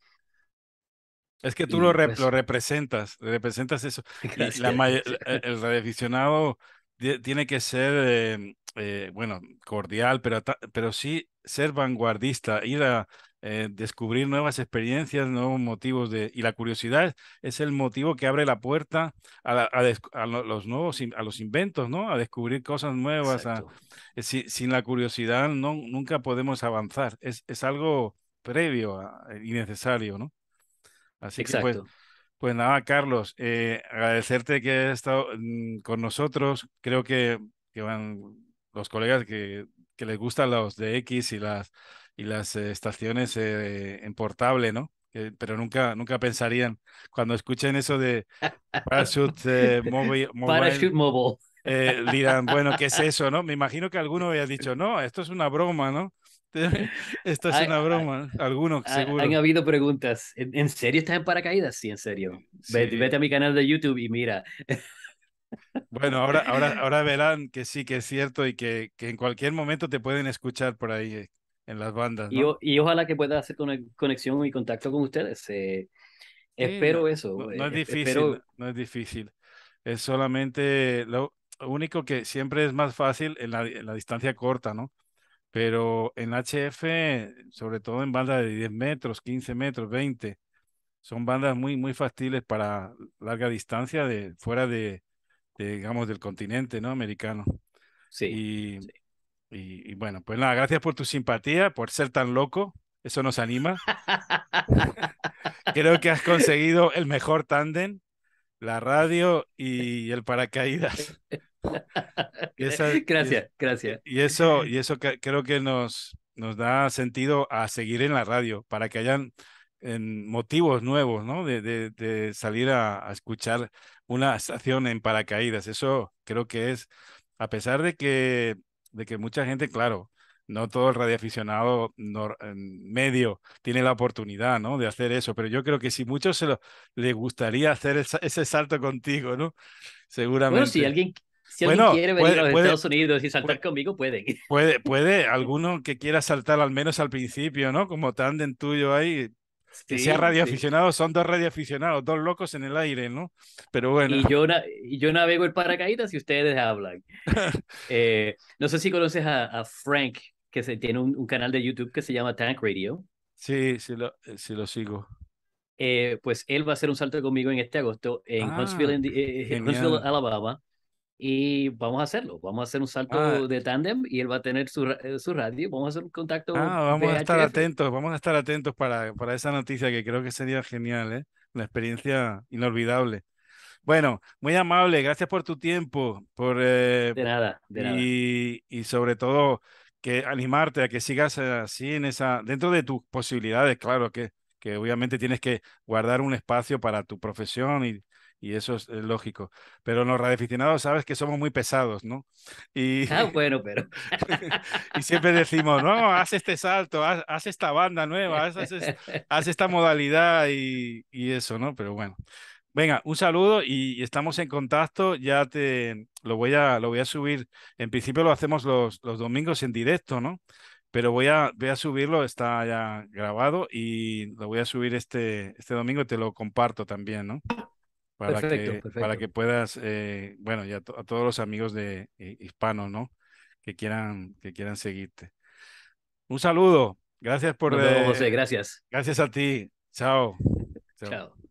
es que tú lo, pues lo, representas, representas eso. E-, el la, de el tiene que ser, eh, bueno, cordial, pero, pero sí ser vanguardista, ir a, eh, descubrir nuevas experiencias, nuevos motivos de, y la curiosidad es el motivo que abre la puerta a, los nuevos, a los inventos, ¿no? A descubrir cosas nuevas. Eh, sin la curiosidad no, nunca podemos avanzar. Es, es algo previo y ah, eh, necesario, ¿no? Así que pues, pues nada, Carlos, agradecerte que has estado mm, con nosotros. Creo que, que van los colegas que, que les gustan los de X y las y las eh, estaciones eh, en portable, ¿no? Eh, pero nunca, nunca pensarían, cuando escuchen eso de Parachute Mobile, Parachute Mobile. dirán, bueno, ¿qué es eso, no? Me imagino que alguno había dicho, no, esto es una broma, ¿no? Esto es una broma, algunos seguro. Han habido preguntas. ¿En serio estás en paracaídas? Sí, en serio. Vete, a mi canal de YouTube y mira. Bueno, ahora, ahora, ahora verán que sí que es cierto y que, que en cualquier momento te pueden escuchar por ahí en las bandas. Y, ojalá que pueda hacer conexión y contacto con ustedes. Eh, espero eso. No, eh, es difícil, no es difícil. Es solamente lo único que siempre es más fácil en la, distancia corta, ¿no? Pero en HF, sobre todo en bandas de 10 metros, 15 metros, 20, son bandas muy, muy fáciles para larga distancia de fuera de, digamos, del continente, ¿no? Americano. Sí. sí y, bueno, pues nada, gracias por tu simpatía, por ser tan loco. Eso nos anima. Creo que has conseguido el mejor tándem, la radio y el paracaídas. gracias, gracias. Y eso, y eso creo que nos, nos da sentido a seguir en la radio, para que hayan motivos nuevos, ¿no? De, de, salir a, escuchar una estación en paracaídas. Eso creo que es, a pesar de que de que mucha gente, claro, no todo el radioaficionado medio tiene la oportunidad, ¿no? De hacer eso, pero yo creo que si muchos se lo, le gustaría hacer ese salto contigo, ¿no? Seguramente. Bueno, si alguien, si quiere venir a los Estados Unidos y saltar conmigo, puede. Puede, puede, alguno que quiera saltar al menos al principio, ¿no? Como tándem tuyo ahí, que sí, sea radioaficionado, son dos radioaficionados, dos locos en el aire, ¿no? Pero bueno. Y yo, yo navego el paracaídas y ustedes hablan. Eh, no sé si conoces a, a Frank, que se, tiene un, canal de YouTube que se llama Tank Radio. Sí, sí lo, eh, lo sigo. Eh, pues él va a hacer un salto conmigo en este agosto en en, ah, Huntsville Alabama y vamos a hacerlo. Vamos a hacer un ah. salto de tándem y él va a tener su, eh, su radio. Vamos a hacer un contacto. Ah, vamos a estar atentos, vamos a estar atentos para, para esa noticia que creo que sería genial, ¿eh? Una experiencia inolvidable. Bueno, muy amable, gracias por tu tiempo. Por, eh, nada, de nada. Y, y sobre todo que animarte a que sigas eh, así en esa, dentro de tus posibilidades, claro que, que obviamente tienes que guardar un espacio para tu profesión y, y eso es, lógico. Pero los radioaficionados sabes que somos muy pesados, ¿no? Y, ah, bueno, pero... y siempre decimos, no, haz este salto, haz, esta banda nueva, haz, esta modalidad y, eso, ¿no? Pero bueno. Venga, un saludo y estamos en contacto. Ya te lo voy a, lo voy a subir. En principio lo hacemos los, los domingos en directo, ¿no? pero voy a, voy a subirlo, está ya grabado y lo voy a subir este, este domingo y te lo comparto también, ¿no? para, que, para que puedas, eh, bueno, ya a todos los amigos de eh, hispanos, ¿no? Que quieran, que quieran seguirte. Un saludo. Gracias por... José, eh, gracias. Gracias a ti. Chao. Chao.